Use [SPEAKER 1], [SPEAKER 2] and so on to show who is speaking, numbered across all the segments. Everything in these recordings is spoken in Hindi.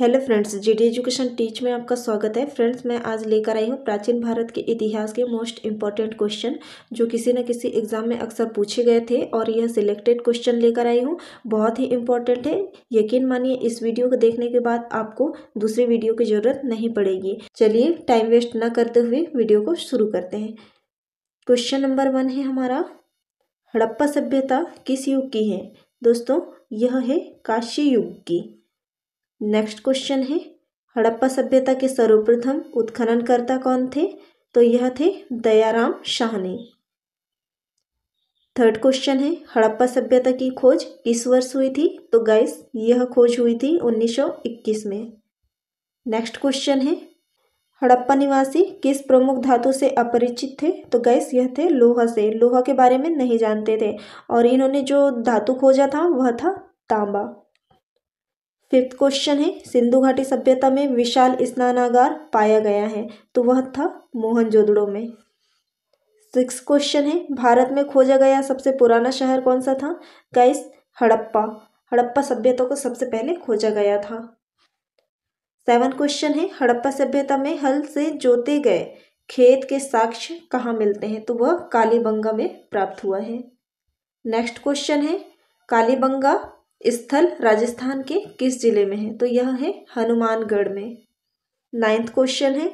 [SPEAKER 1] hello friends GD education teach में आपका स्वागत है फ्रेंड्स मैं आज लेकर आई हूँ प्राचीन भारत के इतिहास के मोस्ट इंपॉर्टेंट क्वेश्चन जो किसी न किसी एग्जाम में अक्सर पूछे गए थे और यह सिलेक्टेड क्वेश्चन लेकर आई हूँ बहुत ही इंपॉर्टेंट है यकीन मानिए इस वीडियो को देखने के बाद आपको दूसरी वीडियो की ज़रूरत नहीं पड़ेगी चलिए टाइम वेस्ट ना करते हुए वीडियो को शुरू करते हैं क्वेश्चन नंबर वन है हमारा हड़प्पा सभ्यता किस युग की है दोस्तों यह है काशी युग की नेक्स्ट क्वेश्चन है हड़प्पा सभ्यता के सर्वप्रथम उत्खननकर्ता कौन थे तो यह थे दयाराम शाहनी थर्ड क्वेश्चन है हड़प्पा सभ्यता की खोज किस वर्ष हुई थी तो गाइस यह खोज हुई थी 1921 में नेक्स्ट क्वेश्चन है हड़प्पा निवासी किस प्रमुख धातु से अपरिचित थे तो गैस यह थे लोहा से लोहा के बारे में नहीं जानते थे और इन्होंने जो धातु खोजा था वह था तांबा फिफ्थ क्वेश्चन है सिंधु घाटी सभ्यता में विशाल स्नानागार पाया गया है तो वह था मोहनजोदड़ो में सिक्स क्वेश्चन है भारत में खोजा गया सबसे पुराना शहर कौन सा था कैस हड़प्पा हड़प्पा सभ्यता को सबसे पहले खोजा गया था सेवन क्वेश्चन है हड़प्पा सभ्यता में हल से जोते गए खेत के साक्ष्य कहाँ मिलते हैं तो वह कालीबंगा में प्राप्त हुआ है नेक्स्ट क्वेश्चन है कालीबंगा स्थल राजस्थान के किस जिले में है तो यह है हनुमानगढ़ में नाइन्थ क्वेश्चन है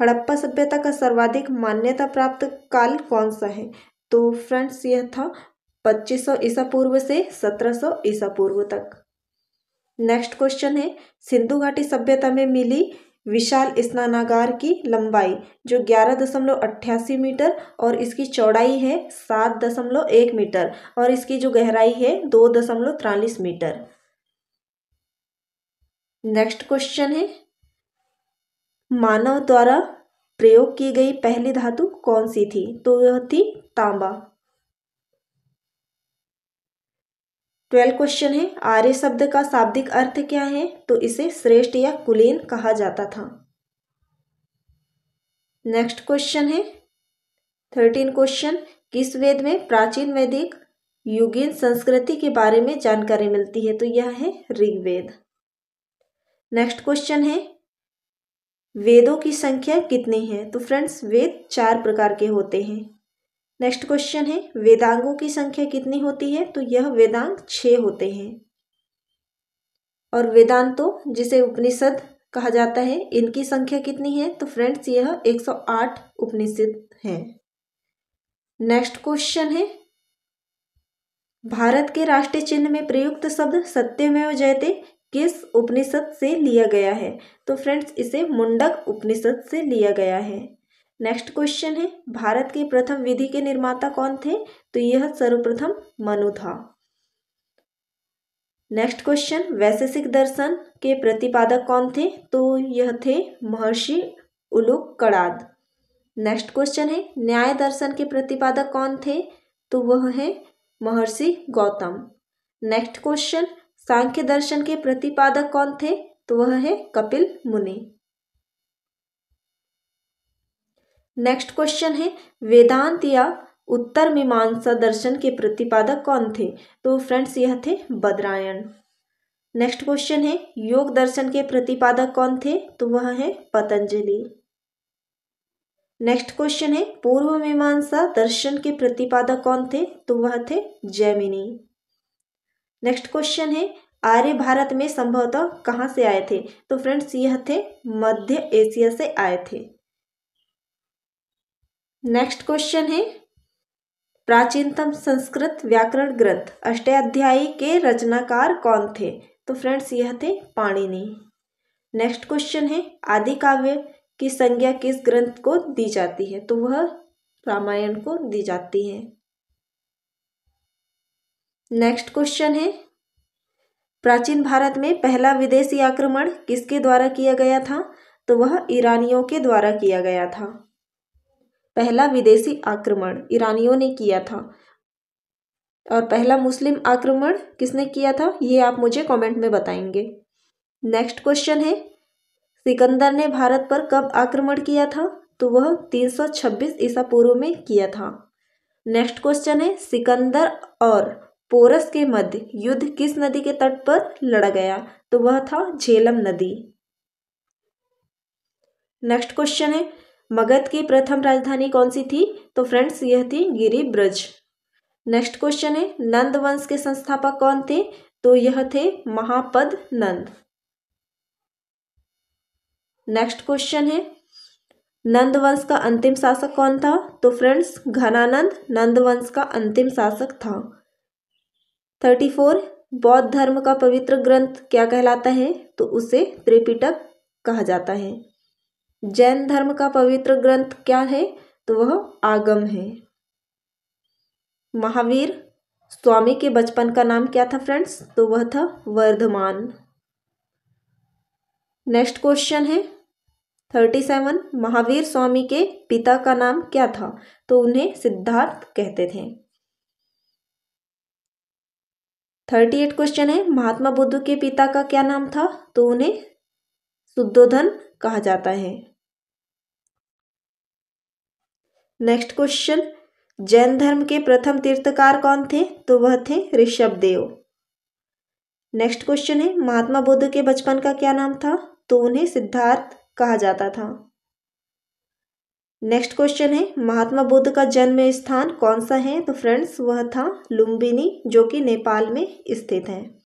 [SPEAKER 1] हड़प्पा सभ्यता का सर्वाधिक मान्यता प्राप्त काल कौन सा है तो फ्रेंड्स यह था 2500 ईसा पूर्व से 1700 ईसा पूर्व तक नेक्स्ट क्वेश्चन है सिंधु घाटी सभ्यता में मिली विशाल स्नानागार की लंबाई जो ग्यारह दशमलव अट्ठासी मीटर और इसकी चौड़ाई है सात दशमलव एक मीटर और इसकी जो गहराई है दो दशमलव तिरालीस मीटर नेक्स्ट क्वेश्चन है मानव द्वारा प्रयोग की गई पहली धातु कौन सी थी तो यह थी तांबा ट्वेल्व क्वेश्चन है आर्य शब्द का शाब्दिक अर्थ क्या है तो इसे श्रेष्ठ या कुलीन कहा जाता था नेक्स्ट क्वेश्चन है थर्टीन क्वेश्चन किस वेद में प्राचीन वैदिक युगीन संस्कृति के बारे में जानकारी मिलती है तो यह है ऋग्वेद नेक्स्ट क्वेश्चन है वेदों की संख्या कितनी है तो फ्रेंड्स वेद चार प्रकार के होते हैं नेक्स्ट क्वेश्चन है वेदांगों की संख्या कितनी होती है तो यह वेदांग छः होते हैं और वेदांतों जिसे उपनिषद कहा जाता है इनकी संख्या कितनी है तो फ्रेंड्स यह 108 उपनिषद है नेक्स्ट क्वेश्चन है भारत के राष्ट्रीय चिन्ह में प्रयुक्त शब्द सत्यमेव जयते किस उपनिषद से लिया गया है तो फ्रेंड्स इसे मुंडक उपनिषद से लिया गया है नेक्स्ट क्वेश्चन है भारत के प्रथम विधि के निर्माता कौन थे तो यह सर्वप्रथम मनु था नेक्स्ट क्वेश्चन वैशेषिक दर्शन के प्रतिपादक कौन थे तो यह थे महर्षि उलुक कड़ाद नेक्स्ट क्वेश्चन है न्याय दर्शन के प्रतिपादक कौन थे तो वह है महर्षि गौतम नेक्स्ट क्वेश्चन सांख्य दर्शन के प्रतिपादक कौन थे तो वह है कपिल मुनि नेक्स्ट क्वेश्चन है वेदांत या उत्तर मीमांसा दर्शन के प्रतिपादक कौन थे तो फ्रेंड्स यह थे बदरायण नेक्स्ट क्वेश्चन है योग दर्शन के प्रतिपादक कौन थे तो वह है पतंजलि नेक्स्ट क्वेश्चन है पूर्व मीमांसा दर्शन के प्रतिपादक कौन थे तो वह थे जैमिनी नेक्स्ट क्वेश्चन है आर्य भारत में संभवतः कहाँ से आए थे तो फ्रेंड्स यह थे मध्य एशिया से आए थे नेक्स्ट क्वेश्चन है प्राचीनतम संस्कृत व्याकरण ग्रंथ अष्टाध्यायी के रचनाकार कौन थे तो फ्रेंड्स यह थे पाणिनि नेक्स्ट क्वेश्चन है आदि काव्य की संज्ञा किस ग्रंथ को दी जाती है तो वह रामायण को दी जाती है नेक्स्ट क्वेश्चन है प्राचीन भारत में पहला विदेशी आक्रमण किसके द्वारा किया गया था तो वह ईरानियों के द्वारा किया गया था पहला विदेशी आक्रमण ईरानियों ने किया था और पहला मुस्लिम आक्रमण किसने किया था ये आप मुझे कमेंट में बताएंगे नेक्स्ट क्वेश्चन है सिकंदर ने भारत पर कब आक्रमण किया था तो वह 326 ईसा पूर्व में किया था नेक्स्ट क्वेश्चन है सिकंदर और पोरस के मध्य युद्ध किस नदी के तट पर लड़ा गया तो वह था झेलम नदी नेक्स्ट क्वेश्चन है मगध की प्रथम राजधानी कौन सी थी तो फ्रेंड्स यह थी गिरिब्रज नेक्स्ट क्वेश्चन है नंद वंश के संस्थापक कौन थे तो यह थे महापद नंद नेक्स्ट क्वेश्चन है नंद वंश का अंतिम शासक कौन था तो फ्रेंड्स घनानंद नंद वंश का अंतिम शासक था थर्टी फोर बौद्ध धर्म का पवित्र ग्रंथ क्या कहलाता है तो उसे त्रिपिटक कहा जाता है जैन धर्म का पवित्र ग्रंथ क्या है तो वह आगम है महावीर स्वामी के बचपन का नाम क्या था फ्रेंड्स तो वह था वर्धमान नेक्स्ट क्वेश्चन है थर्टी सेवन महावीर स्वामी के पिता का नाम क्या था तो उन्हें सिद्धार्थ कहते थे थर्टी एट क्वेश्चन है महात्मा बुद्ध के पिता का क्या नाम था तो उन्हें शुद्धोधन कहा जाता है नेक्स्ट क्वेश्चन जैन धर्म के प्रथम तीर्थकार कौन थे तो वह थे ऋषभ देव नेक्स्ट क्वेश्चन है महात्मा बुद्ध के बचपन का क्या नाम था तो उन्हें सिद्धार्थ कहा जाता था नेक्स्ट क्वेश्चन है महात्मा बुद्ध का जन्म स्थान कौन सा है तो फ्रेंड्स वह था लुम्बिनी जो कि नेपाल में स्थित है